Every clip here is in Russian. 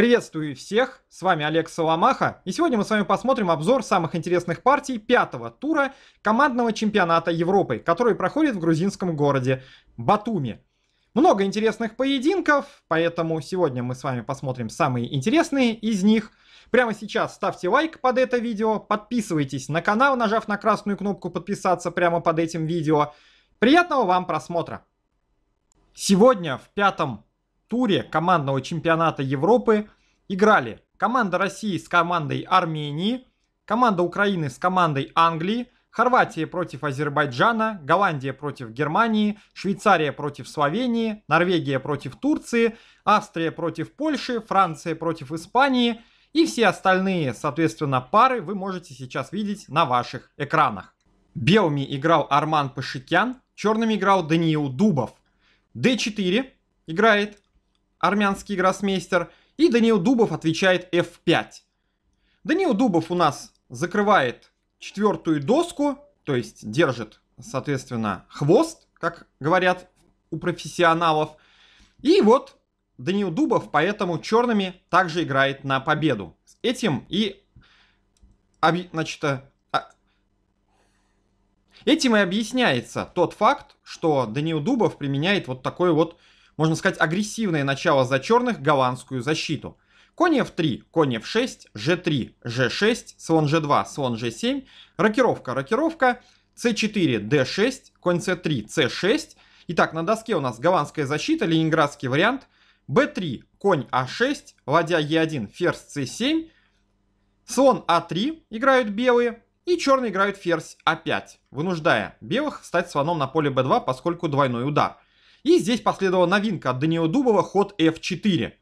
Приветствую всех, с вами Олег Соломаха, и сегодня мы с вами посмотрим обзор самых интересных партий пятого тура командного чемпионата Европы, который проходит в грузинском городе Батуми. Много интересных поединков, поэтому сегодня мы с вами посмотрим самые интересные из них. Прямо сейчас ставьте лайк под это видео, подписывайтесь на канал, нажав на красную кнопку подписаться прямо под этим видео. Приятного вам просмотра! Сегодня в пятом туре командного чемпионата Европы играли команда России с командой Армении, команда Украины с командой Англии, Хорватия против Азербайджана, Голландия против Германии, Швейцария против Словении, Норвегия против Турции, Австрия против Польши, Франция против Испании и все остальные, соответственно, пары вы можете сейчас видеть на ваших экранах. Белыми играл Арман Пашикян, черными играл Даниил Дубов. D4 играет армянский гроссмейстер, и Даниил Дубов отвечает f5. Даниил Дубов у нас закрывает четвертую доску, то есть держит, соответственно, хвост, как говорят у профессионалов. И вот Даниил Дубов поэтому черными также играет на победу. этим и... Значит, э, а, Этим и объясняется тот факт, что Даниил Дубов применяет вот такой вот можно сказать, агрессивное начало за черных голландскую защиту. Конь f3, конь f6, g3, g6, слон g2, слон g7, рокировка, рокировка, c4, d6, конь c3, c6. Итак, на доске у нас голландская защита, ленинградский вариант, b3, конь a а 6 ладья e1, ферзь c7, слон a а 3 играют белые, и черные играют ферзь a а 5 вынуждая белых стать слоном на поле b2, поскольку двойной удар – и здесь последовала новинка от Данила Дубова ход f4.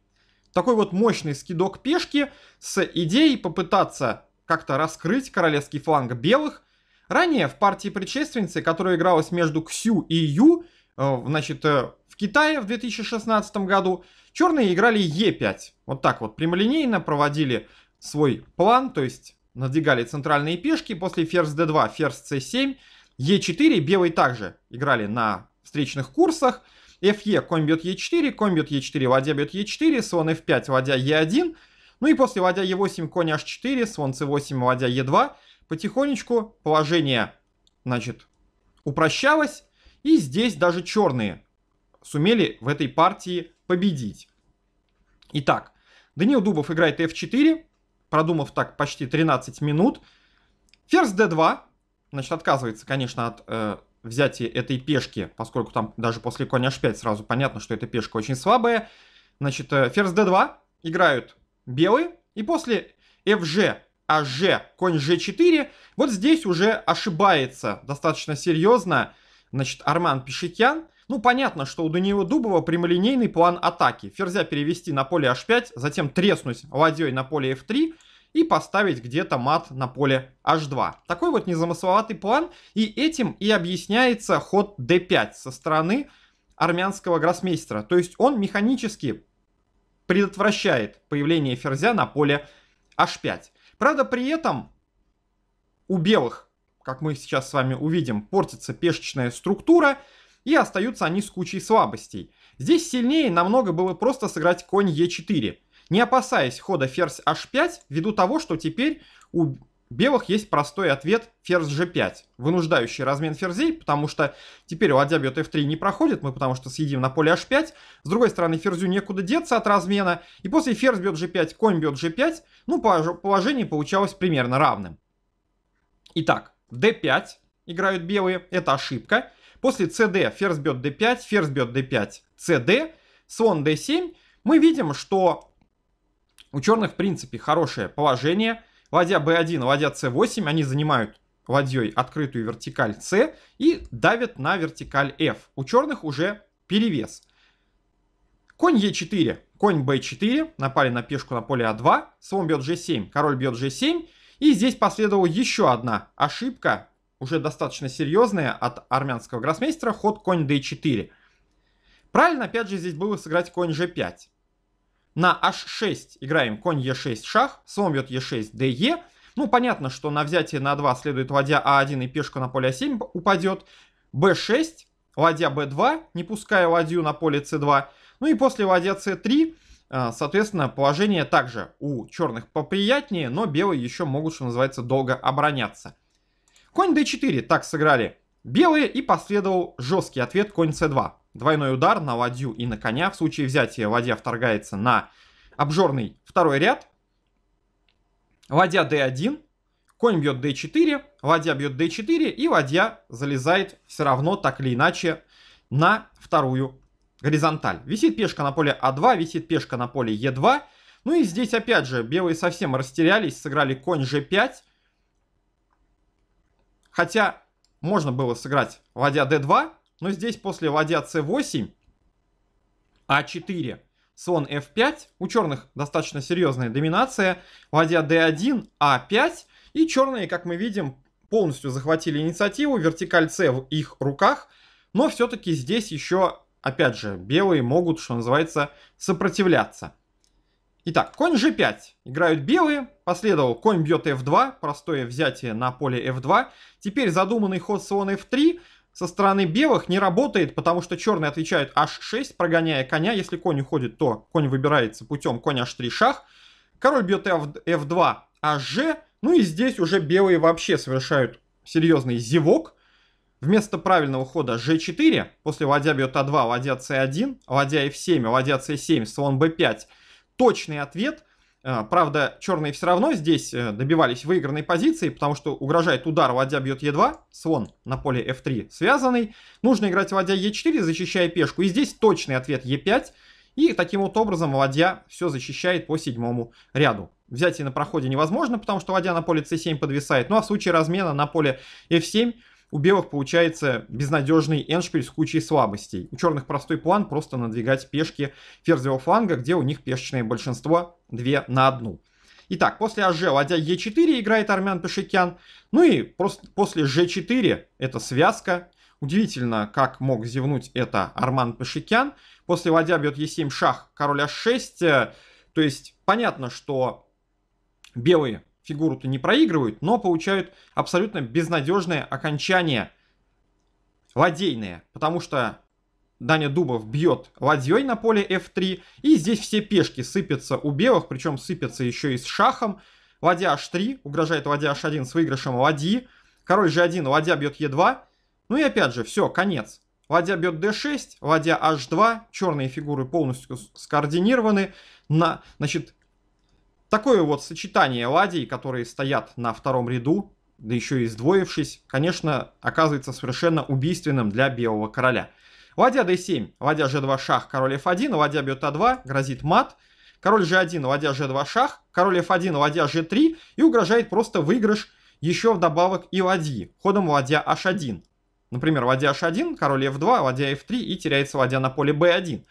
Такой вот мощный скидок пешки с идеей попытаться как-то раскрыть королевский фланг белых. Ранее в партии предшественницы, которая игралась между Ксю и Ю, э, значит, э, в Китае в 2016 году, черные играли e 5 Вот так вот прямолинейно проводили свой план, то есть надвигали центральные пешки, после ферзь d2, ферзь c7, e4, белые также играли на встречных курсах. Fe, конь бьет e4, конь бьет e4, ладья бьет е 4 слон f5, ладья е 1 Ну и после ладья е 8 конь h4, слон c8, ладья е 2 Потихонечку положение, значит, упрощалось. И здесь даже черные сумели в этой партии победить. Итак, Данил Дубов играет f4, продумав так почти 13 минут. Ферзь d2, значит, отказывается, конечно, от э, взятие этой пешки, поскольку там даже после коня h5 сразу понятно, что эта пешка очень слабая. Значит, э, ферзь d2 играют белые, и после fg, hg, а конь g4, вот здесь уже ошибается достаточно серьезно, значит, Арман Пишетян. Ну, понятно, что у Даниила Дубова прямолинейный план атаки. Ферзя перевести на поле h5, затем треснуть ладьей на поле f3, и поставить где-то мат на поле h2. Такой вот незамысловатый план, и этим и объясняется ход d5 со стороны армянского гроссмейстера. То есть он механически предотвращает появление ферзя на поле h5. Правда, при этом у белых, как мы сейчас с вами увидим, портится пешечная структура, и остаются они с кучей слабостей. Здесь сильнее намного было просто сыграть конь e4. Не опасаясь хода ферзь h5, ввиду того, что теперь у белых есть простой ответ ферзь g5, вынуждающий размен ферзей, потому что теперь ладья бьет f3 не проходит, мы потому что съедим на поле h5, с другой стороны ферзю некуда деться от размена, и после ферзь бьет g5, конь бьет g5, ну положение получалось примерно равным. Итак, d5 играют белые, это ошибка. После cd ферзь бьет d5, ферзь бьет d5, cd, слон d7, мы видим, что у черных, в принципе, хорошее положение. Ладья b1, ладья c8, они занимают ладьей открытую вертикаль c и давят на вертикаль f. У черных уже перевес. Конь e4, конь b4, напали на пешку на поле a а 2 слон бьет g7, король бьет g7. И здесь последовала еще одна ошибка, уже достаточно серьезная от армянского гроссмейстера, ход конь d4. Правильно, опять же, здесь было сыграть конь g5 на h6 играем конь e6 шах, слон бьет e6 de. Ну, понятно, что на взятие на 2 следует ладья а1 и пешка на поле а7 упадет. b6, ладья b2, не пуская ладью на поле c2. Ну и после ладья c3, э, соответственно, положение также у черных поприятнее, но белые еще могут, что называется, долго обороняться. Конь d4 так сыграли белые и последовал жесткий ответ конь c2 двойной удар на ладью и на коня. В случае взятия ладья вторгается на обжорный второй ряд. Ладья d1, конь бьет d4, ладья бьет d4 и ладья залезает все равно так или иначе на вторую горизонталь. Висит пешка на поле a а 2 висит пешка на поле e 2 Ну и здесь опять же белые совсем растерялись, сыграли конь g5. Хотя можно было сыграть ладья d2, но здесь после ладья c8, а4, слон f5, у черных достаточно серьезная доминация, ладья d1, а5, и черные, как мы видим, полностью захватили инициативу, вертикаль c в их руках, но все-таки здесь еще, опять же, белые могут, что называется, сопротивляться. Итак, конь g5. Играют белые. Последовал конь бьет f2. Простое взятие на поле f2. Теперь задуманный ход слон f3 со стороны белых не работает, потому что черные отвечают h6, прогоняя коня. Если конь уходит, то конь выбирается путем конь h3 шах. Король бьет f2, hg. Ну и здесь уже белые вообще совершают серьезный зевок. Вместо правильного хода g4, после ладья бьет a2, а ладья c1, ладья f7, ладья c7, слон b5. Точный ответ Э, правда, черные все равно здесь э, добивались выигранной позиции, потому что угрожает удар, ладья бьет Е2, слон на поле F3 связанный. Нужно играть ладья Е4, защищая пешку. И здесь точный ответ Е5. И таким вот образом ладья все защищает по седьмому ряду. Взять и на проходе невозможно, потому что ладья на поле c7 подвисает. Ну а в случае размена на поле f7 у белых получается безнадежный эншпиль с кучей слабостей. У черных простой план просто надвигать пешки ферзевого фланга, где у них пешечное большинство 2 на 1. Итак, после АЖ ладья Е4 играет армян Пашикян. Ну и просто после Ж4 это связка. Удивительно, как мог зевнуть это Арман Пашикян. После ладья бьет Е7 шах, король А6. Э, то есть понятно, что белые фигуру-то не проигрывают, но получают абсолютно безнадежное окончание ладейное, потому что Даня Дубов бьет ладьей на поле f3, и здесь все пешки сыпятся у белых, причем сыпятся еще и с шахом. Ладья h3, угрожает ладья h1 с выигрышем ладьи, король g1, ладья бьет e2, ну и опять же, все, конец. Ладья бьет d6, ладья h2, черные фигуры полностью скоординированы, на, значит, Такое вот сочетание ладей, которые стоят на втором ряду, да еще и сдвоившись, конечно, оказывается совершенно убийственным для белого короля. Ладья d7, ладья g2 шах, король f1, ладья бьет a2, грозит мат. Король g1, ладья g2 шах, король f1, ладья g3 и угрожает просто выигрыш еще вдобавок и ладьи, ходом ладья h1. Например, ладья h1, король f2, ладья f3 и теряется ладья на поле b1.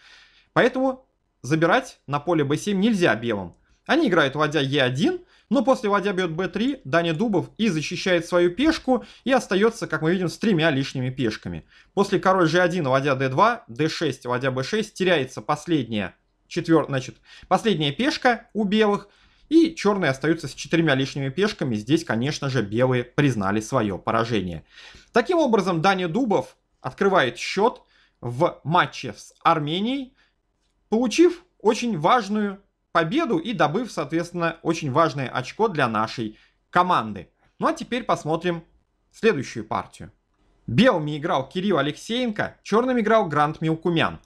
Поэтому забирать на поле b7 нельзя белым. Они играют ладья Е1, но после ладья бьет b3, Даня Дубов и защищает свою пешку, и остается, как мы видим, с тремя лишними пешками. После король g1, ладья d2, d6, ладья b6, теряется последняя, четвер... значит, последняя пешка у белых, и черные остаются с четырьмя лишними пешками. Здесь, конечно же, белые признали свое поражение. Таким образом, Даня Дубов открывает счет в матче с Арменией, получив очень важную победу и добыв, соответственно, очень важное очко для нашей команды. Ну а теперь посмотрим следующую партию. Белыми играл Кирилл Алексеенко, черным играл Грант Милкумян.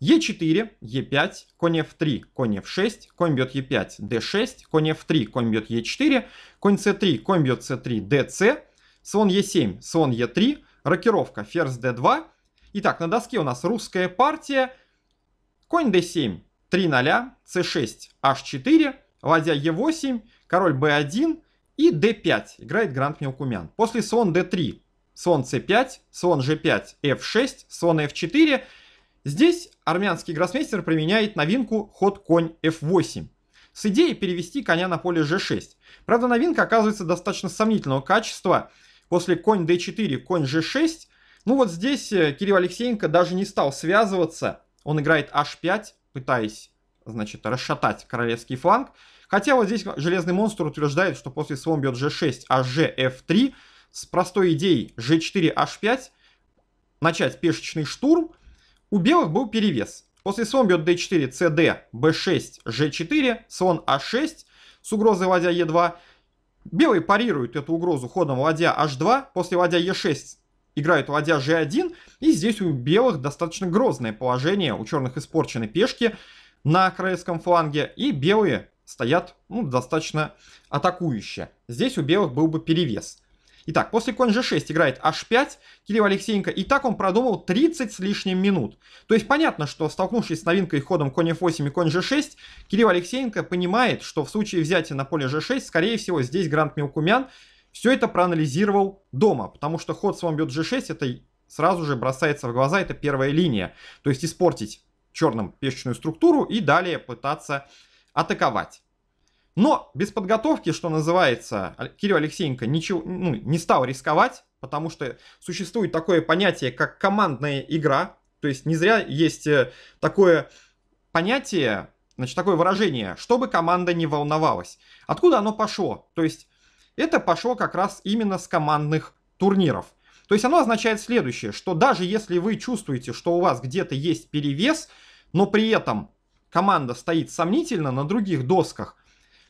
Е4, Е5, конь F3, конь F6, конь бьет Е5, D6, конь F3, конь бьет Е4, конь С3, конь бьет С3, ДС, слон Е7, слон Е3, рокировка, ферзь Д2. Итак, на доске у нас русская партия, конь d7, 3 0, c6, h4, ладья e8, король b1 и d5. Играет Гранд Мелкумян. После слон d3, слон c5, слон g5, f6, слон f4. Здесь армянский гроссмейстер применяет новинку ход конь f8 с идеей перевести коня на поле g6. Правда, новинка оказывается достаточно сомнительного качества. После конь d4, конь g6. Ну вот здесь э, Кирилл Алексеенко даже не стал связываться. Он играет h5, пытаясь, значит, расшатать королевский фланг. Хотя вот здесь Железный Монстр утверждает, что после слон бьет g6, а gf3 с простой идеей g4, h5 начать пешечный штурм, у белых был перевес. После слон бьет d4, cd, b6, g4, слон a6 с угрозой ладья e2. Белые парируют эту угрозу ходом ладья h2, после ладья e6 играют ладья g1, и здесь у белых достаточно грозное положение, у черных испорчены пешки на королевском фланге, и белые стоят ну, достаточно атакующе. Здесь у белых был бы перевес. Итак, после конь g6 играет h5 Кирилл Алексеенко, и так он продумал 30 с лишним минут. То есть понятно, что столкнувшись с новинкой ходом конь f8 и конь g6, Кирилл Алексеенко понимает, что в случае взятия на поле g6, скорее всего, здесь Гранд Мелкумян все это проанализировал дома, потому что ход слон бьет g6, это сразу же бросается в глаза, это первая линия. То есть испортить черным пешечную структуру и далее пытаться атаковать. Но без подготовки, что называется, Кирилл Алексеенко ничего, ну, не стал рисковать, потому что существует такое понятие, как командная игра. То есть не зря есть э, такое понятие, значит, такое выражение, чтобы команда не волновалась. Откуда оно пошло? То есть это пошло как раз именно с командных турниров. То есть оно означает следующее, что даже если вы чувствуете, что у вас где-то есть перевес, но при этом команда стоит сомнительно на других досках,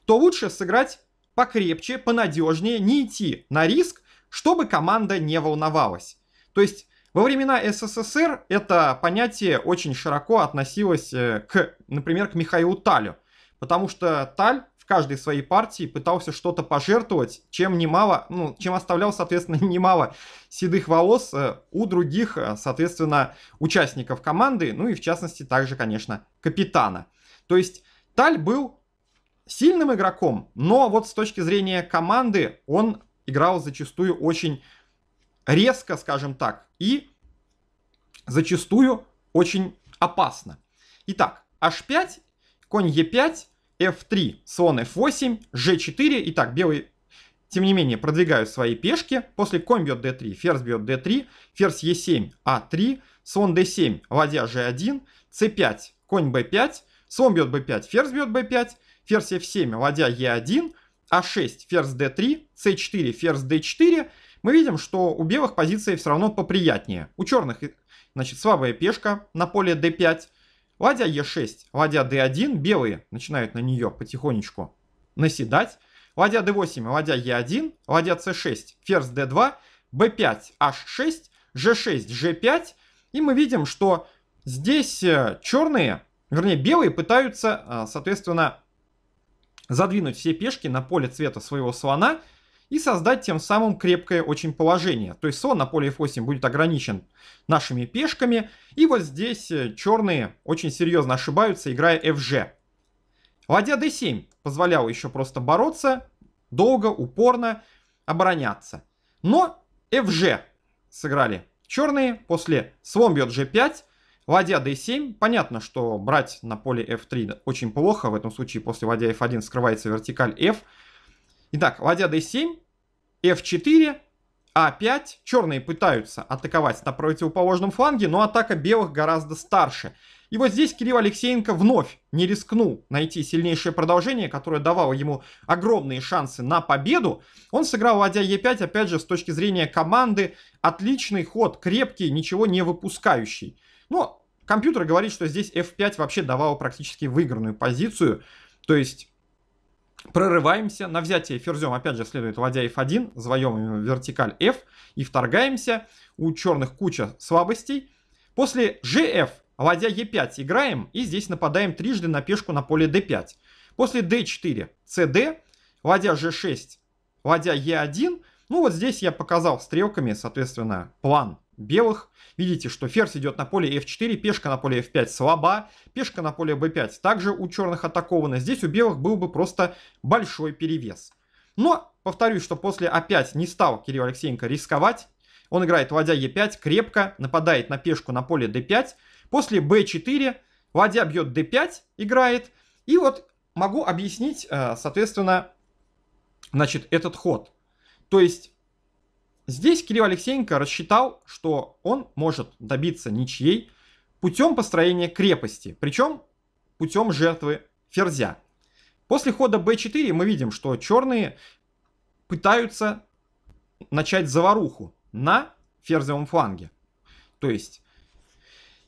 то лучше сыграть покрепче, понадежнее, не идти на риск, чтобы команда не волновалась. То есть во времена СССР это понятие очень широко относилось э, к, например, к Михаилу Талю, потому что Таль каждой своей партии пытался что-то пожертвовать, чем немало, ну, чем оставлял, соответственно, немало седых волос э, у других, э, соответственно, участников команды, ну и в частности также, конечно, капитана. То есть Таль был сильным игроком, но вот с точки зрения команды он играл зачастую очень резко, скажем так, и зачастую очень опасно. Итак, h5, конь e5, f3, слон f8, g4. Итак, белый тем не менее, продвигают свои пешки. После конь бьет d3, ферзь бьет d3, ферзь e7, a3, слон d7, ладья g1, c5, конь b5, слон бьет b5, ферзь бьет b5, ферзь f7, ладья e1, a6, а ферзь d3, c4, ферзь d4. Мы видим, что у белых позиции все равно поприятнее. У черных, значит, слабая пешка на поле d5, Ладья Е6, ладья d1, белые начинают на нее потихонечку наседать. Ладья d8, ладья e1, ладья c6, ферзь d2, b5, h6, g6, g5. И мы видим, что здесь э, черные, вернее белые пытаются, э, соответственно, задвинуть все пешки на поле цвета своего слона – и создать тем самым крепкое очень положение. То есть слон на поле f8 будет ограничен нашими пешками, и вот здесь э, черные очень серьезно ошибаются, играя fg. Ладья d7 позволял еще просто бороться, долго, упорно обороняться. Но fg сыграли черные, после слон бьет g5, Ладья d7, понятно, что брать на поле f3 очень плохо, в этом случае после ладья f1 скрывается вертикаль f, Итак, ладья d7, f4, a 5 Черные пытаются атаковать на противоположном фланге, но атака белых гораздо старше. И вот здесь Кирилл Алексеенко вновь не рискнул найти сильнейшее продолжение, которое давало ему огромные шансы на победу. Он сыграл ладья e 5 опять же, с точки зрения команды, отличный ход, крепкий, ничего не выпускающий. Но компьютер говорит, что здесь F5 вообще давало практически выигранную позицию. То есть прорываемся, на взятие ферзем опять же следует ладья f1, завоем вертикаль f и вторгаемся, у черных куча слабостей. После gf ладья e5 играем и здесь нападаем трижды на пешку на поле d5. После d4 cd, ладья g6, ладья e1, ну вот здесь я показал стрелками, соответственно, план белых. Видите, что ферзь идет на поле f4, пешка на поле f5 слаба, пешка на поле b5 также у черных атакована. Здесь у белых был бы просто большой перевес. Но, повторюсь, что после опять не стал Кирилл Алексеенко рисковать. Он играет ладья e5, крепко нападает на пешку на поле d5. После b4 ладья бьет d5, играет. И вот могу объяснить, э, соответственно, значит, этот ход. То есть Здесь Кирилл Алексеенко рассчитал, что он может добиться ничьей путем построения крепости, причем путем жертвы ферзя. После хода b4 мы видим, что черные пытаются начать заваруху на ферзевом фланге. То есть...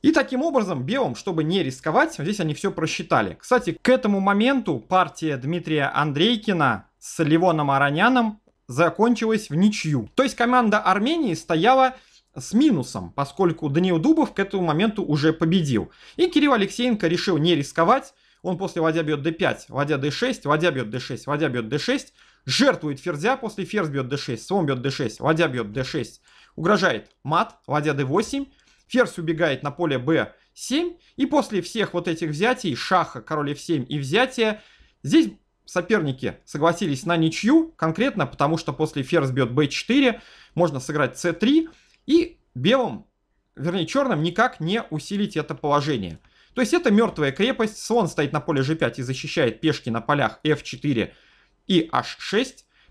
И таким образом белым, чтобы не рисковать, здесь они все просчитали. Кстати, к этому моменту партия Дмитрия Андрейкина с Ливоном Араняном закончилась в ничью. То есть команда Армении стояла с минусом, поскольку Даниил Дубов к этому моменту уже победил. И Кирилл Алексеенко решил не рисковать. Он после ладья бьет d5, ладья d6, ладья бьет d6, ладья бьет d6. Жертвует ферзя, после ферзь бьет d6, слон бьет d6, ладья бьет d6. Угрожает мат, ладья d8. Ферзь убегает на поле b7. И после всех вот этих взятий, шаха, король f7 и взятия, здесь соперники согласились на ничью, конкретно потому что после ферзь бьет b4 можно сыграть c3 и белым, вернее черным никак не усилить это положение. То есть это мертвая крепость, слон стоит на поле g5 и защищает пешки на полях f4 и h6.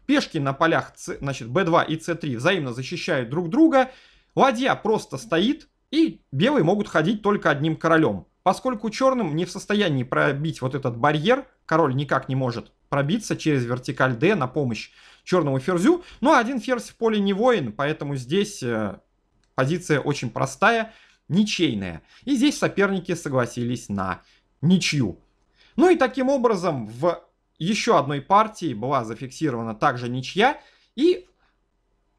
Пешки на полях значит, b2 и c3 взаимно защищают друг друга. Ладья просто стоит, и белые могут ходить только одним королем. Поскольку черным не в состоянии пробить вот этот барьер, король никак не может пробиться через вертикаль D на помощь черному ферзю. ну а один ферзь в поле не воин, поэтому здесь э, позиция очень простая, ничейная. И здесь соперники согласились на ничью. Ну и таким образом в еще одной партии была зафиксирована также ничья. И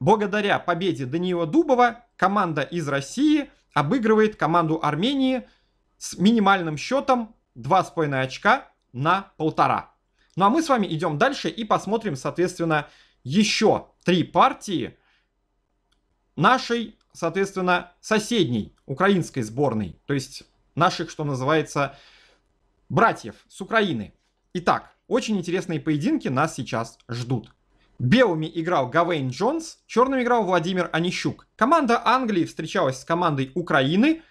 благодаря победе Даниила Дубова команда из России обыгрывает команду Армении с минимальным счетом 2,5 очка на полтора. Ну а мы с вами идем дальше и посмотрим, соответственно, еще три партии нашей, соответственно, соседней украинской сборной. То есть наших, что называется, братьев с Украины. Итак, очень интересные поединки нас сейчас ждут. Белыми играл Гавейн Джонс, черным играл Владимир Онищук. Команда Англии встречалась с командой Украины.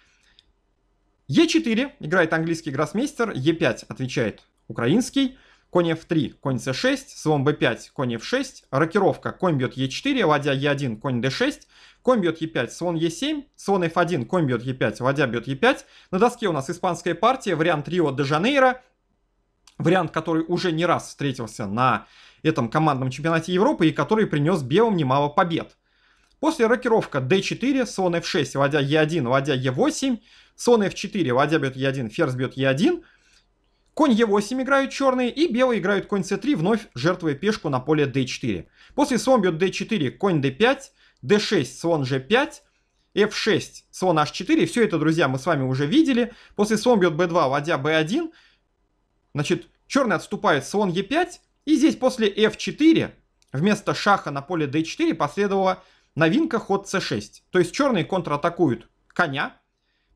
Е4 играет английский гроссмейстер, Е5 отвечает украинский, конь f3, конь c6, слон b5, конь f6, рокировка, конь бьет e4, ладья e1, конь d6, конь бьет e5, слон e7, слон f1, конь бьет e5, ладья бьет e5. На доске у нас испанская партия, вариант Рио де Жанейро, вариант, который уже не раз встретился на этом командном чемпионате Европы и который принес белым немало побед. После рокировка d4, слон f6, ладья e1, ладья e8, слон f4, ладья бьет e1, ферзь бьет e1, Конь Е8 играют черные, и белые играют конь С3, вновь жертвуя пешку на поле d4. После слон бьет d4, конь d5, d6, слон g5, f6, слон h4. Все это, друзья, мы с вами уже видели. После слон бьет b2, ладья b1. Значит, черные отступают слон e5. И здесь после f4 вместо шаха на поле d4 последовала новинка ход c6. То есть черные контратакуют коня.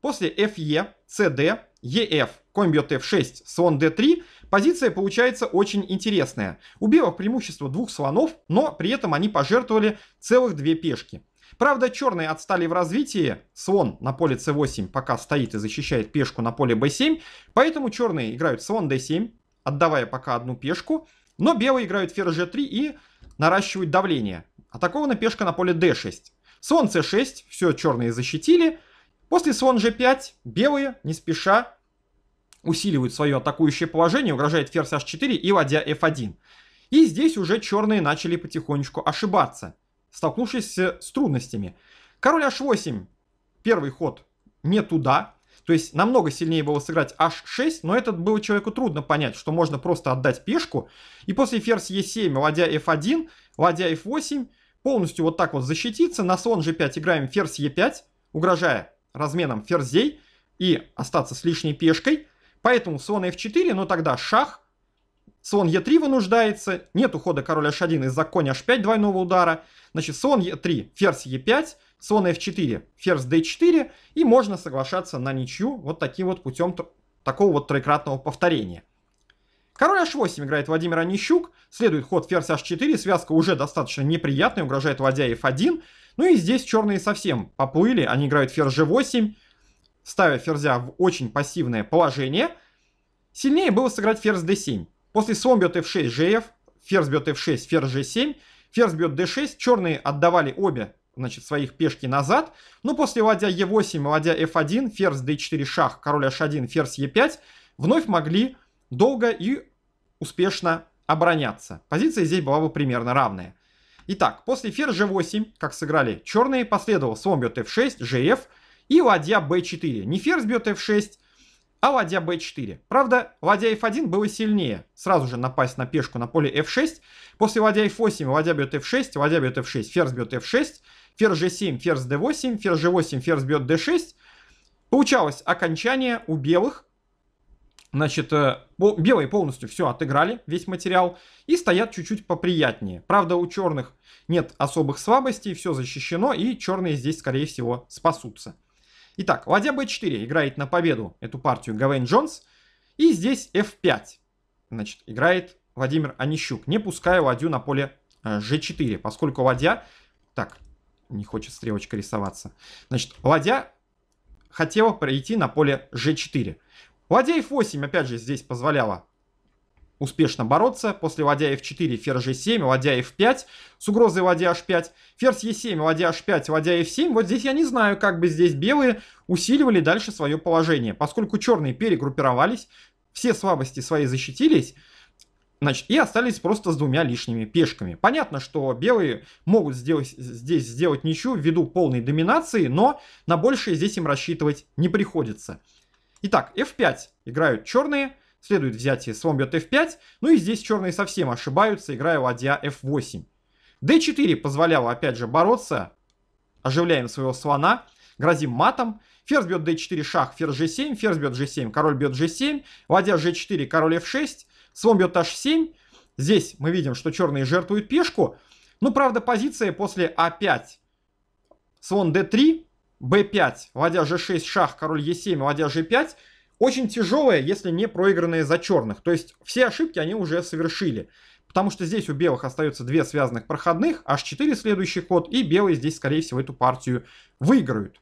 После fe, cd, ЕФ, конь бьет f6, слон d3, позиция получается очень интересная. У белых преимущество двух слонов, но при этом они пожертвовали целых две пешки. Правда, черные отстали в развитии, слон на поле c8 пока стоит и защищает пешку на поле b7, поэтому черные играют слон d7, отдавая пока одну пешку, но белые играют ферзь g3 и наращивают давление. Атакована пешка на поле d6. Слон c6, все черные защитили, После слон g5 белые не спеша усиливают свое атакующее положение, угрожает ферзь h4 и ладья f1. И здесь уже черные начали потихонечку ошибаться, столкнувшись с трудностями. Король h8, первый ход не туда, то есть намного сильнее было сыграть h6, но этот было человеку трудно понять, что можно просто отдать пешку. И после ферзь e7, ладья f1, ладья f8, полностью вот так вот защититься. На слон g5 играем ферзь e5, угрожая разменом ферзей и остаться с лишней пешкой. Поэтому слон f4, но тогда шах, слон e3 вынуждается, нет ухода короля h1 из-за коня h5 двойного удара. Значит, слон e3, ферзь e5, слон f4, ферзь d4, и можно соглашаться на ничью вот таким вот путем такого вот троекратного повторения. Король h8 играет Владимир Онищук, следует ход ферзь h4, связка уже достаточно неприятная, угрожает ладья f1, ну и здесь черные совсем поплыли, они играют ферзь g8, ставя ферзя в очень пассивное положение. Сильнее было сыграть ферзь d7. После слон бьет f6, gf, ферзь бьет f6, ферзь g7, ферзь бьет d6, черные отдавали обе значит, своих пешки назад. Но ну, после ладья e8 и ладья f1, ферзь d4 шах, король h1, ферзь e5, вновь могли долго и успешно обороняться. Позиция здесь была бы примерно равная. Итак, после ферзь g8, как сыграли черные, последовал слон бьет f6, gf и ладья b4. Не ферзь бьет f6, а ладья b4. Правда, ладья f1 было сильнее. Сразу же напасть на пешку на поле f6. После ладья f8, ладья бьет f6, ладья бьет f6, ферзь бьет f6, ферзь g7, ферзь d8, ферзь g8, ферзь бьет d6. Получалось окончание у белых Значит, э, белые полностью все отыграли, весь материал, и стоят чуть-чуть поприятнее. Правда, у черных нет особых слабостей, все защищено, и черные здесь, скорее всего, спасутся. Итак, ладья b4 играет на победу эту партию Гавейн Джонс, и здесь f5, значит, играет Владимир Онищук, не пуская ладью на поле g4, э, поскольку ладья... Так, не хочет стрелочка рисоваться. Значит, ладья хотела пройти на поле g4. Ладья f8, опять же, здесь позволяла успешно бороться. После ладья f4, ферзь g7, ладья f5 с угрозой ладья h5. Ферзь e7, ладья h5, ладья f7. Вот здесь я не знаю, как бы здесь белые усиливали дальше свое положение. Поскольку черные перегруппировались, все слабости свои защитились, Значит, и остались просто с двумя лишними пешками. Понятно, что белые могут сделать, здесь сделать ничью ввиду полной доминации, но на большее здесь им рассчитывать не приходится. Итак, f5 играют черные, следует взятие, слон бьет f5, ну и здесь черные совсем ошибаются, играя ладья f8. d4 позволяло опять же бороться, оживляем своего слона, грозим матом, ферзь бьет d4, шах, ферзь g7, ферзь бьет g7, король бьет g7, ладья g4, король f6, слон бьет h7, здесь мы видим, что черные жертвуют пешку, ну правда позиция после a5, слон d3, b5, ладья g6, шах, король e7, ладья g5, очень тяжелые, если не проигранные за черных. То есть все ошибки они уже совершили. Потому что здесь у белых остается две связанных проходных, h4 следующий ход, и белые здесь, скорее всего, эту партию выиграют.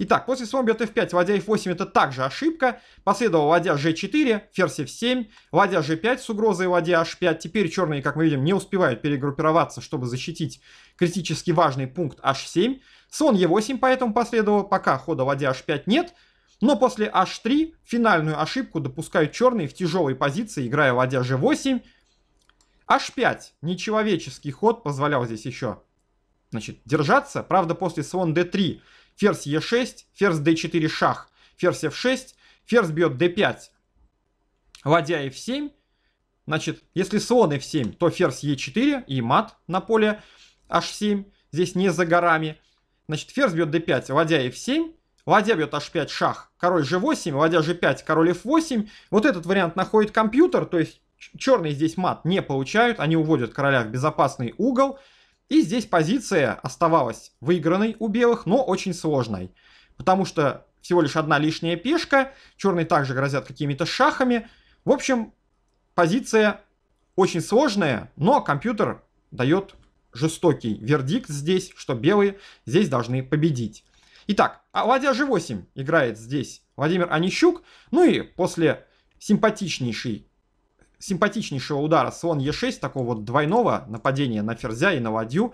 Итак, после слон бьет f5, ладья f8 это также ошибка. Последовал ладья g4, ферзь f7, ладья g5 с угрозой ладья h5. Теперь черные, как мы видим, не успевают перегруппироваться, чтобы защитить критически важный пункт h7. Слон Е8 поэтому последовал, пока хода ладья H5 нет, но после H3 финальную ошибку допускают черные в тяжелой позиции, играя ладья G8. H5, нечеловеческий ход, позволял здесь еще значит, держаться. Правда, после слон D3, ферзь E6, ферзь D4 шах, ферзь F6, ферзь бьет D5, ладья F7. Значит, если слон F7, то ферзь E4 и мат на поле H7. Здесь не за горами. Значит, ферзь бьет d5, ладья f7. Ладья бьет h5, шах, король g8, ладья g5, король f8. Вот этот вариант находит компьютер, то есть черные здесь мат не получают, они уводят короля в безопасный угол. И здесь позиция оставалась выигранной у белых, но очень сложной. Потому что всего лишь одна лишняя пешка, черные также грозят какими-то шахами. В общем, позиция очень сложная, но компьютер дает жестокий вердикт здесь, что белые здесь должны победить. Итак, а ладья g8 играет здесь Владимир Онищук. Ну и после симпатичнейшей симпатичнейшего удара слон Е6, такого вот двойного нападения на ферзя и на ладью,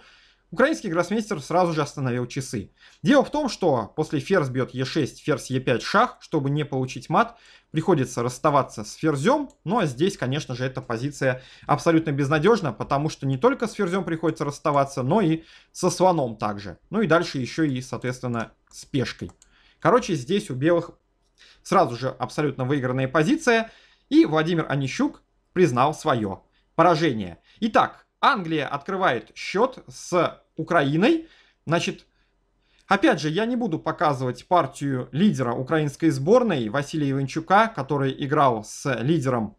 украинский гроссмейстер сразу же остановил часы. Дело в том, что после ферзь бьет Е6, ферзь Е5 шах, чтобы не получить мат, приходится расставаться с ферзем, но здесь, конечно же, эта позиция абсолютно безнадежна, потому что не только с ферзем приходится расставаться, но и со слоном также. Ну и дальше еще и, соответственно, с пешкой. Короче, здесь у белых сразу же абсолютно выигранная позиция, и Владимир Онищук признал свое поражение. Итак, Англия открывает счет с Украиной. Значит, Опять же, я не буду показывать партию лидера украинской сборной Василия Иванчука, который играл с лидером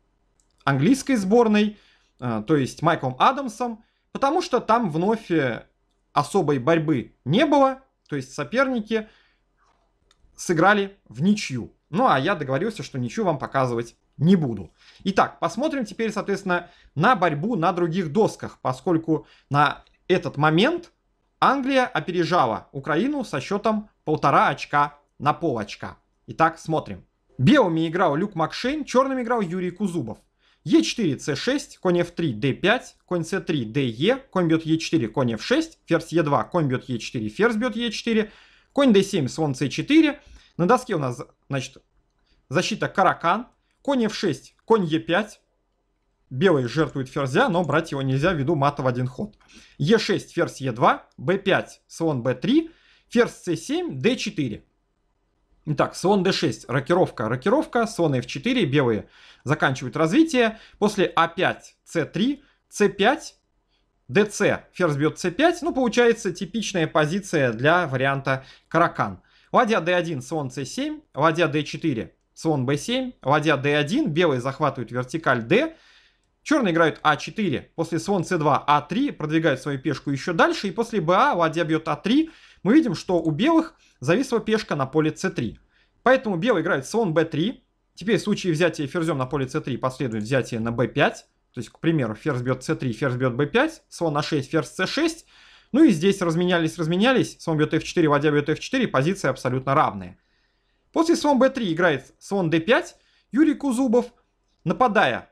английской сборной, э, то есть Майклом Адамсом, потому что там вновь э, особой борьбы не было, то есть соперники сыграли в ничью. Ну а я договорился, что ничью вам показывать не буду. Итак, посмотрим теперь, соответственно, на борьбу на других досках, поскольку на этот момент Англия опережала Украину со счетом полтора очка на пол очка. Итак, смотрим. Белыми играл Люк Макшейн, черными играл Юрий Кузубов. Е4, с 6 конь f3, d5, конь c3, de, конь бьет е 4 конь f6, ферзь е 2 конь бьет е 4 ферзь бьет е 4 конь d7, слон c4. На доске у нас, значит, защита каракан, конь f6, конь е 5 Белый жертвует ферзя, но брать его нельзя ввиду мата в один ход. Е6, ферзь Е2, Б5, слон Б3, ферзь С7, Д4. Итак, слон d6, рокировка, рокировка, слон f4, белые заканчивают развитие. После a5, c3, c5, dc, ферзь бьет c5. Ну, получается типичная позиция для варианта каракан. Ладья d1, слон c7, ладья d4, слон b7, ладья d1, белые захватывают вертикаль d, Черные играют А4, после слон С2, А3, продвигают свою пешку еще дальше, и после БА ладья бьет А3. Мы видим, что у белых зависла пешка на поле С3. Поэтому белый играет слон Б3. Теперь в случае взятия ферзем на поле С3 последует взятие на Б5. То есть, к примеру, ферзь бьет С3, ферзь бьет Б5, слон А6, ферзь С6. Ну и здесь разменялись, разменялись. Слон бьет F4, ладья бьет F4, позиции абсолютно равные. После слон б 3 играет слон д 5 Юрий Кузубов, нападая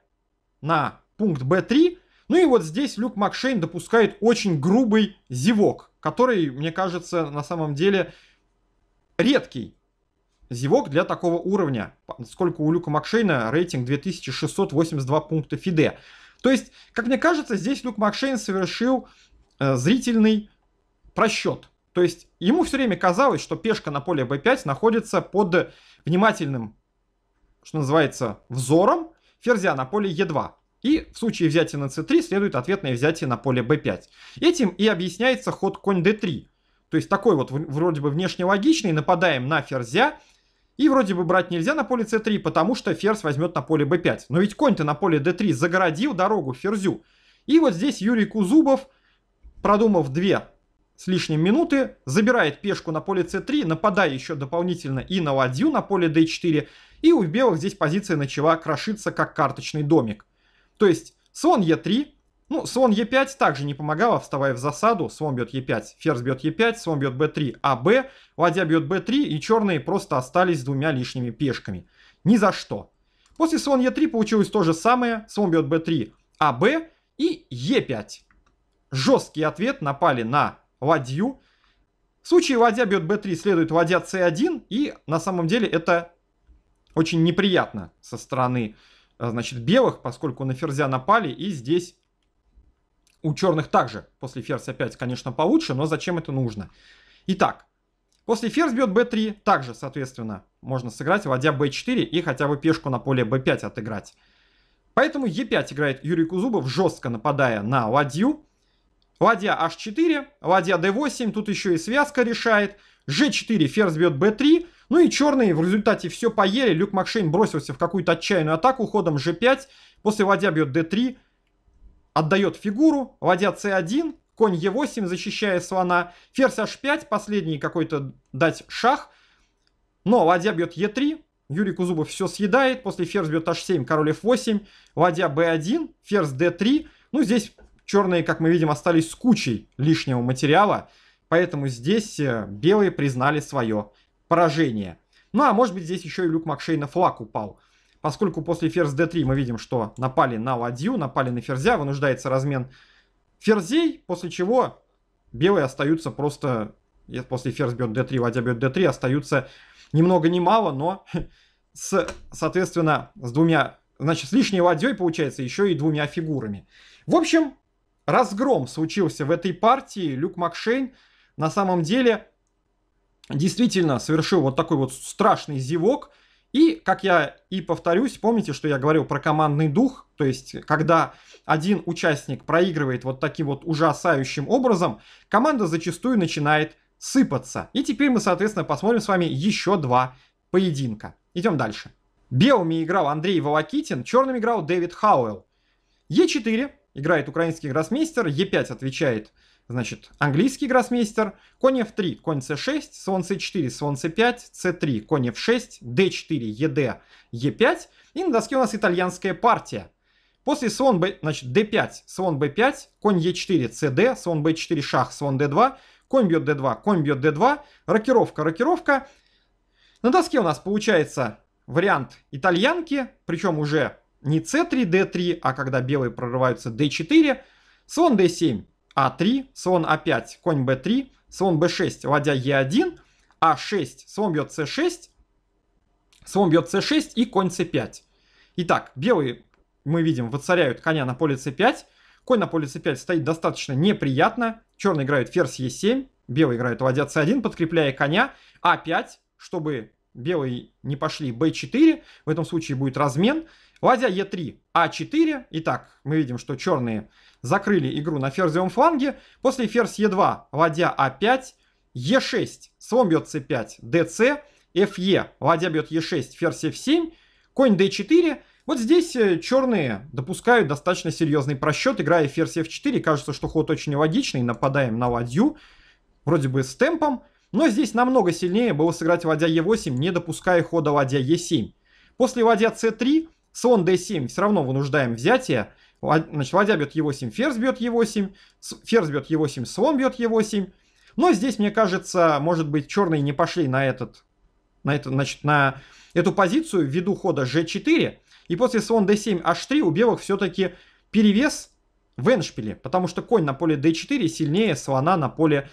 на пункт b 3 Ну и вот здесь Люк Макшейн допускает очень грубый зевок, который, мне кажется, на самом деле редкий зевок для такого уровня, поскольку у Люка Макшейна рейтинг 2682 пункта Фиде. То есть, как мне кажется, здесь Люк Макшейн совершил э, зрительный просчет. То есть, ему все время казалось, что пешка на поле b5 находится под внимательным, что называется, взором ферзя на поле Е2. И в случае взятия на c3 следует ответное взятие на поле b5. Этим и объясняется ход конь d3. То есть такой вот вроде бы внешне логичный, нападаем на ферзя, и вроде бы брать нельзя на поле c3, потому что ферзь возьмет на поле b5. Но ведь конь-то на поле d3 загородил дорогу ферзю. И вот здесь Юрий Кузубов, продумав две с лишним минуты, забирает пешку на поле c3, нападая еще дополнительно и на ладью на поле d4, и у белых здесь позиция начала крошиться как карточный домик. То есть слон e3, ну, слон e5 также не помогало, вставая в засаду. Слон бьет e5, ферзь бьет e5, слон бьет b3, а b, ладья бьет b3, и черные просто остались с двумя лишними пешками. Ни за что. После слон e3 получилось то же самое. Слон бьет b3, а b и e5. Жесткий ответ напали на ладью. В случае ладья бьет b3, следует ладья c1, и на самом деле это очень неприятно со стороны э, значит, белых, поскольку на ферзя напали, и здесь у черных также после ферзь опять, конечно, получше, но зачем это нужно? Итак, после ферзь бьет b3, также, соответственно, можно сыграть ладья b4 и хотя бы пешку на поле b5 отыграть. Поэтому e5 играет Юрий Кузубов, жестко нападая на ладью. Ладья h4, ладья d8, тут еще и связка решает. g4, ферзь бьет b3. Ну и черные в результате все поели. Люк Макшейн бросился в какую-то отчаянную атаку ходом g5. После ладья бьет d3, отдает фигуру. Ладья c1, конь e8, защищая слона. Ферзь h5, последний какой-то дать шах. Но ладья бьет e3, Юрий Кузубов все съедает, после ферзь бьет h7, король f8, ладья b1, ферзь d3. Ну, здесь Черные, как мы видим, остались с кучей лишнего материала, поэтому здесь э, белые признали свое поражение. Ну а может быть здесь еще и Люк Макшей на флаг упал. Поскольку после ферзь d3 мы видим, что напали на ладью, напали на ферзя, вынуждается размен ферзей, после чего белые остаются просто... После ферзь бьет d3, ладья бьет d3, остаются ни много ни мало, но с, соответственно, с двумя... Значит, с лишней ладьей, получается, еще и двумя фигурами. В общем, разгром случился в этой партии. Люк Макшейн на самом деле действительно совершил вот такой вот страшный зевок. И, как я и повторюсь, помните, что я говорил про командный дух, то есть, когда один участник проигрывает вот таким вот ужасающим образом, команда зачастую начинает сыпаться. И теперь мы, соответственно, посмотрим с вами еще два поединка. Идем дальше. Белыми играл Андрей Волокитин, черным играл Дэвид Хауэлл. Е4 играет украинский гроссмейстер, Е5 отвечает, значит, английский гроссмейстер, конь F3, конь C6, слон C4, слон C5, C3, конь F6, D4, ЕД, e 5 и на доске у нас итальянская партия. После слон B, значит, D5, слон B5, конь E4, CD, слон B4, шах, слон D2, конь бьет D2, конь бьет D2, рокировка, рокировка. На доске у нас получается вариант итальянки, причем уже не c3, d3, а когда белые прорываются d4, слон d7, а3, слон а5, конь b3, слон b6, ладья e1, а6, слон бьет c6, слон бьет c6 и конь c5. Итак, белые, мы видим, воцаряют коня на поле c5, конь на поле c5 стоит достаточно неприятно, черный играет ферзь e7, белый играет ладья c1, подкрепляя коня, а5, чтобы белые не пошли, b4, в этом случае будет размен, ладья e3, a4, а итак, мы видим, что черные закрыли игру на ферзевом фланге, после ферзь e2, ладья a5, а e6, слон бьет c5, dc, fe, ладья бьет e6, ферзь f7, конь d4, вот здесь э, черные допускают достаточно серьезный просчет, играя ферзь f4, кажется, что ход очень логичный, нападаем на ладью, вроде бы с темпом, но здесь намного сильнее было сыграть ладья Е8, не допуская хода ладья Е7. После ладья c 3 слон d7 все равно вынуждаем взятие. Значит, ладья бьет e8, ферзь бьет e8, ферзь бьет e8, слон бьет e8. Но здесь, мне кажется, может быть, черные не пошли на этот, на это, значит, на эту позицию ввиду хода g4. И после слон d7, h3 у белых все-таки перевес в эншпиле, потому что конь на поле d4 сильнее слона на поле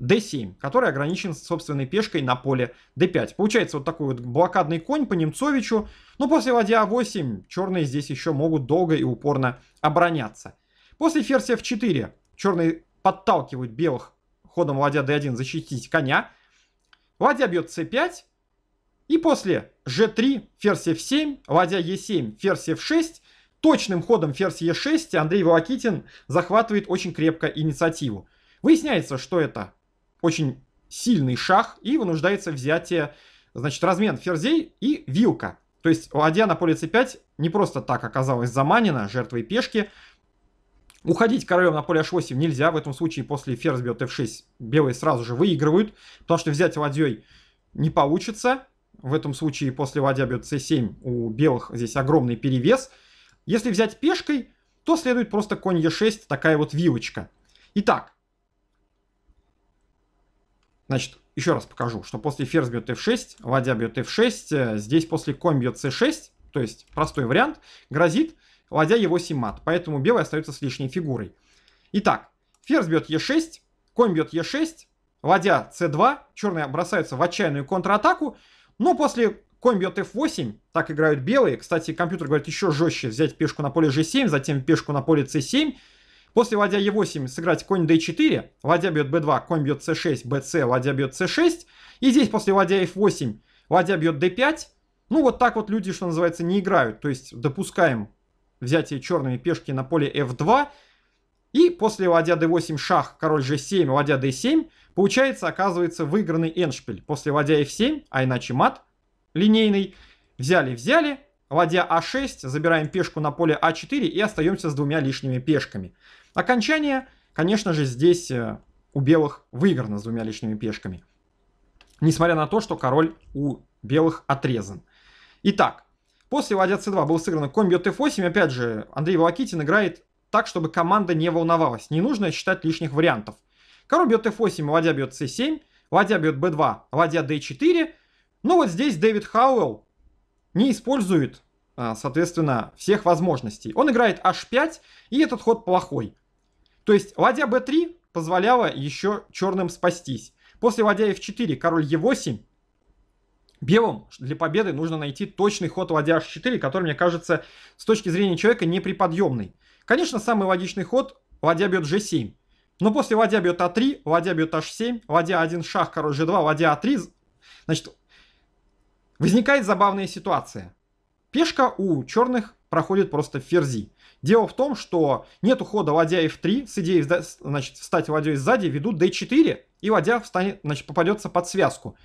d7, который ограничен собственной пешкой на поле d5. Получается вот такой вот блокадный конь по Немцовичу. Но после ладья a8 черные здесь еще могут долго и упорно обороняться. После ферзь f4 черные подталкивают белых ходом ладья d1 защитить коня. Ладья бьет c5. И после g3, ферзь f7, ладья e7, ферзь f6. Точным ходом ферзь e6 Андрей Волокитин захватывает очень крепко инициативу. Выясняется, что это очень сильный шах и вынуждается взятие, значит, размен ферзей и вилка. То есть ладья на поле c5 не просто так оказалась заманена жертвой пешки. Уходить королем на поле h8 нельзя, в этом случае после ферзь бьет f6 белые сразу же выигрывают, потому что взять ладьей не получится. В этом случае после ладья бьет c7 у белых здесь огромный перевес. Если взять пешкой, то следует просто конь e6, такая вот вилочка. Итак, Значит, еще раз покажу, что после ферзь бьет f6, ладья бьет f6, э, здесь после конь бьет c6, то есть простой вариант, грозит ладья e8 мат, поэтому белый остается с лишней фигурой. Итак, ферзь бьет e6, конь бьет e6, ладья c2, черные бросаются в отчаянную контратаку, но после конь бьет f8, так играют белые, кстати, компьютер говорит еще жестче, взять пешку на поле g7, затем пешку на поле c7, После ладья e8 сыграть конь d4, ладья бьет b2, конь бьет c6, bc, ладья бьет c6. И здесь после ладья f8 ладья бьет d5. Ну вот так вот люди, что называется, не играют. То есть допускаем взятие черными пешки на поле f2. И после ладья d8 шах, король g7, ладья d7, получается, оказывается, выигранный эншпиль. После ладья f7, а иначе мат линейный, взяли-взяли, Ладья А6, забираем пешку на поле А4 и остаемся с двумя лишними пешками. Окончание, конечно же, здесь э, у белых выиграно с двумя лишними пешками. Несмотря на то, что король у белых отрезан. Итак, после ладья c2 был сыгран конь бьет f8. Опять же, Андрей Волокитин играет так, чтобы команда не волновалась. Не нужно считать лишних вариантов. Король бьет f8, ладья бьет c7, ладья бьет b2, ладья d4. Ну вот здесь Дэвид Хауэлл не использует, а, соответственно, всех возможностей. Он играет h5, и этот ход плохой. То есть ладья b3 позволяла еще черным спастись. После ладья f4, король e8, белым для победы нужно найти точный ход ладья h4, который, мне кажется, с точки зрения человека неприподъемный. Конечно, самый логичный ход ладья бьет g7. Но после ладья бьет а3, ладья бьет h7, ладья 1 шах, король g2, ладья а3, значит, Возникает забавная ситуация. Пешка у черных проходит просто в ферзи. Дело в том, что нет ухода ладья f3 с идеей значит, встать ладьей сзади, ведут d4, и ладья встанет, значит, попадется под связку.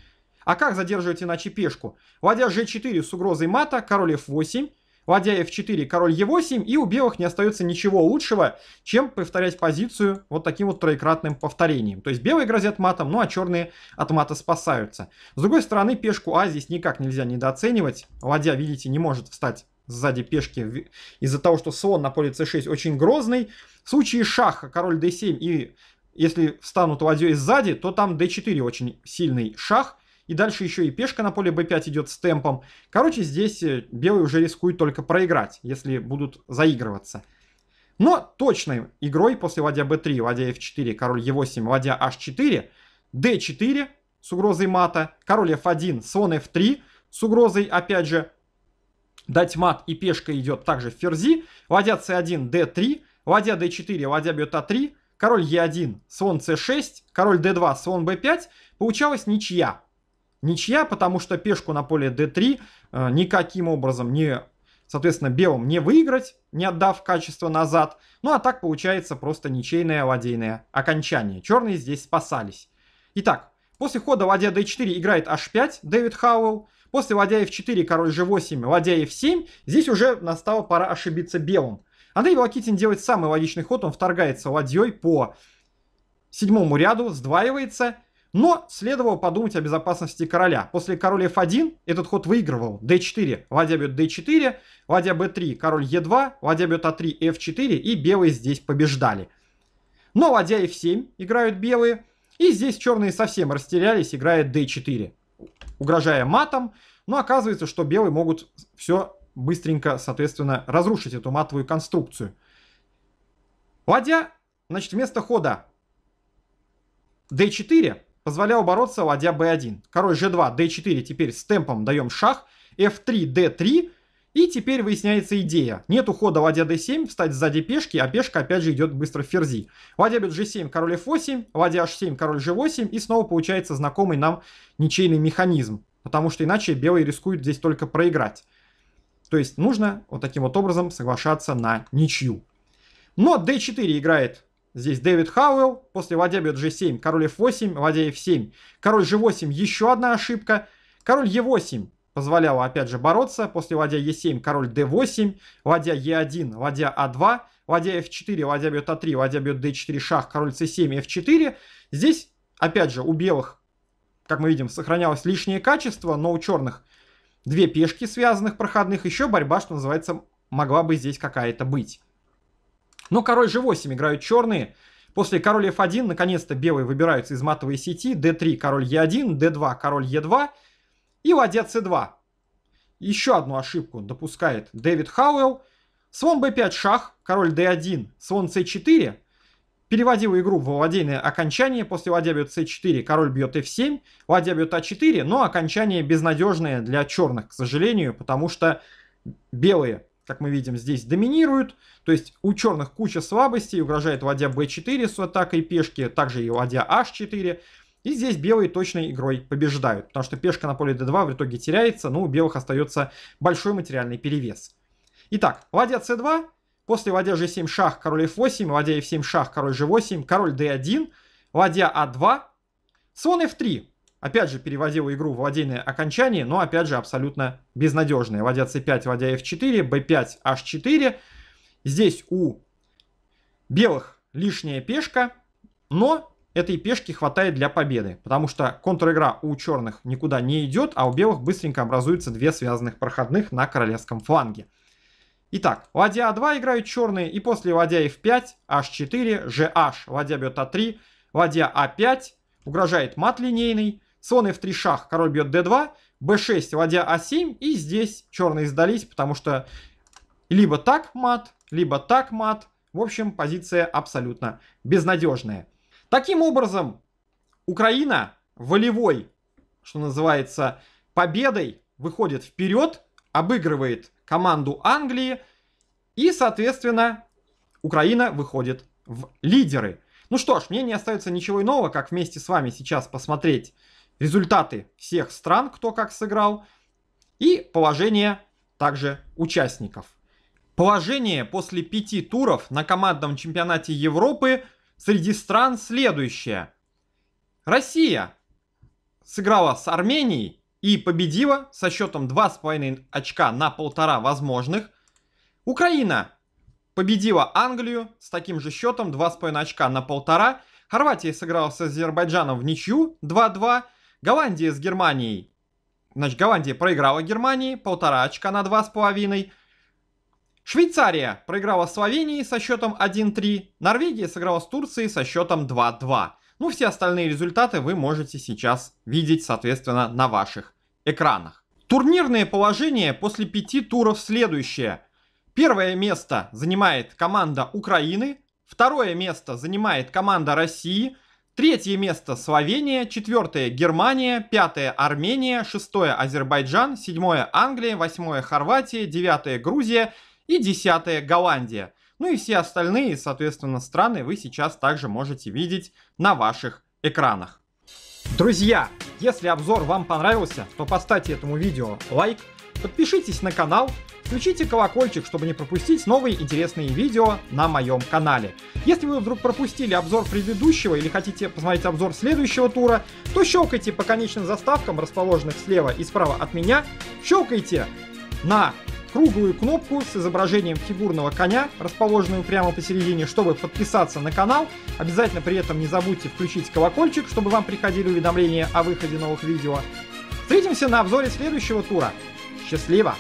А как задерживаете иначе пешку? Ладья g4 с угрозой мата, король f8, Ладья f4, король e8, и у белых не остается ничего лучшего, чем повторять позицию вот таким вот троекратным повторением. То есть белые грозят матом, ну а черные от мата спасаются. С другой стороны, пешку А здесь никак нельзя недооценивать. Ладья, видите, не может встать сзади пешки из-за того, что слон на поле c6 очень грозный. В случае шаха король d7 и если встанут ладьей сзади, то там d4 очень сильный шах. И дальше еще и пешка на поле b5 идет с темпом. Короче, здесь э, белый уже рискует только проиграть, если будут заигрываться. Но точной игрой после ладья b3, ладья f4, король e8, ладья h4, d4 с угрозой мата, король f1, слон f3 с угрозой, опять же, дать мат и пешка идет также в ферзи, ладья c1, d3, ладья d4, ладья бьет a 3 король e1, слон c6, король d2, слон b5, получалась ничья ничья, потому что пешку на поле d3 э, никаким образом не, соответственно, белым не выиграть, не отдав качество назад. Ну а так получается просто ничейное ладейное окончание. Черные здесь спасались. Итак, после хода ладья d4 играет h5 Дэвид Хауэлл. После ладья f4, король g8, ладья f7. Здесь уже настала пора ошибиться белым. Андрей Волокитин делает самый логичный ход. Он вторгается ладьей по седьмому ряду, сдваивается но следовало подумать о безопасности короля. После короля f1 этот ход выигрывал. d4, ладья бьет d4, ладья b3, король e2, ладья бьет a3, а f4 и белые здесь побеждали. Но ладья f7 играют белые. И здесь черные совсем растерялись, играет d4, угрожая матом. Но оказывается, что белые могут все быстренько, соответственно, разрушить эту матовую конструкцию. Ладья, значит, вместо хода d4 позволял бороться ладья b1. Король g2, d4 теперь с темпом даем шах, f3, d3. И теперь выясняется идея. Нет ухода ладья d7, встать сзади пешки, а пешка опять же идет быстро в ферзи. Ладья бьет g7, король f8, ладья h7, король g8, и снова получается знакомый нам ничейный механизм. Потому что иначе белые рискуют здесь только проиграть. То есть нужно вот таким вот образом соглашаться на ничью. Но d4 играет Здесь Дэвид Хауэлл, после ладья бьет g7, король f8, ладья f7. Король g8, еще одна ошибка. Король e8 позволяла опять же бороться, после ладья e7, король d8, ладья e1, ладья a2, ладья f4, ладья бьет a3, а ладья бьет d4, шах, король c7, f4. Здесь, опять же, у белых, как мы видим, сохранялось лишнее качество, но у черных две пешки связанных проходных, еще борьба, что называется, могла бы здесь какая-то быть. Но король g8 играют черные. После король f1, наконец-то белые выбираются из матовой сети. d3, король e1, d2, король e2 и ладья c2. Еще одну ошибку допускает Дэвид Хауэлл. Слон b5 шах, король d1, слон c4. Переводил игру в владение окончание. После ладья бьет c4, король бьет f7, ладья бьет a4. А но окончание безнадежное для черных, к сожалению, потому что белые как мы видим, здесь доминируют. То есть у черных куча слабостей, угрожает ладья b4 с атакой пешки, также и ладья h4. И здесь белые точной игрой побеждают, потому что пешка на поле d2 в итоге теряется, но у белых остается большой материальный перевес. Итак, ладья c2, после ладья g7 шах, король f8, ладья f7 шах, король g8, король d1, ладья a а 2 слон f3. Опять же, переводил игру в владение окончание, но опять же абсолютно безнадежное. Ладья c5, ладья f4, b5, h4. Здесь у белых лишняя пешка, но этой пешки хватает для победы, потому что контр-игра у черных никуда не идет, а у белых быстренько образуются две связанных проходных на королевском фланге. Итак, ладья А2 играют черные, и после ладья F5, H4, GH, ладья бьет А3, ладья А5, угрожает мат линейный, Слон f3 шах, король бьет d2, b6, ладья a7, а и здесь черные сдались, потому что либо так мат, либо так мат. В общем, позиция абсолютно безнадежная. Таким образом, Украина волевой, что называется, победой выходит вперед, обыгрывает команду Англии, и, соответственно, Украина выходит в лидеры. Ну что ж, мне не остается ничего иного, как вместе с вами сейчас посмотреть результаты всех стран, кто как сыграл, и положение также участников. Положение после пяти туров на командном чемпионате Европы среди стран следующее. Россия сыграла с Арменией и победила со счетом 2,5 очка на полтора возможных. Украина победила Англию с таким же счетом 2,5 очка на полтора. Хорватия сыграла с Азербайджаном в ничью 2-2. Голландия с Германией. Значит, Голландия проиграла Германии, полтора очка на два с половиной. Швейцария проиграла Словении со счетом 1-3. Норвегия сыграла с Турцией со счетом 2-2. Ну, все остальные результаты вы можете сейчас видеть, соответственно, на ваших экранах. Турнирное положение после пяти туров следующее. Первое место занимает команда Украины, второе место занимает команда России – Третье место Словения, четвертое Германия, пятое Армения, шестое Азербайджан, седьмое Англия, восьмое Хорватия, девятое Грузия и десятое Голландия. Ну и все остальные, соответственно, страны вы сейчас также можете видеть на ваших экранах. Друзья, если обзор вам понравился, то поставьте этому видео лайк, Подпишитесь на канал, включите колокольчик, чтобы не пропустить новые интересные видео на моем канале. Если вы вдруг пропустили обзор предыдущего или хотите посмотреть обзор следующего тура, то щелкайте по конечным заставкам, расположенных слева и справа от меня, щелкайте на круглую кнопку с изображением фигурного коня, расположенную прямо посередине, чтобы подписаться на канал. Обязательно при этом не забудьте включить колокольчик, чтобы вам приходили уведомления о выходе новых видео. Встретимся на обзоре следующего тура. Счастливо!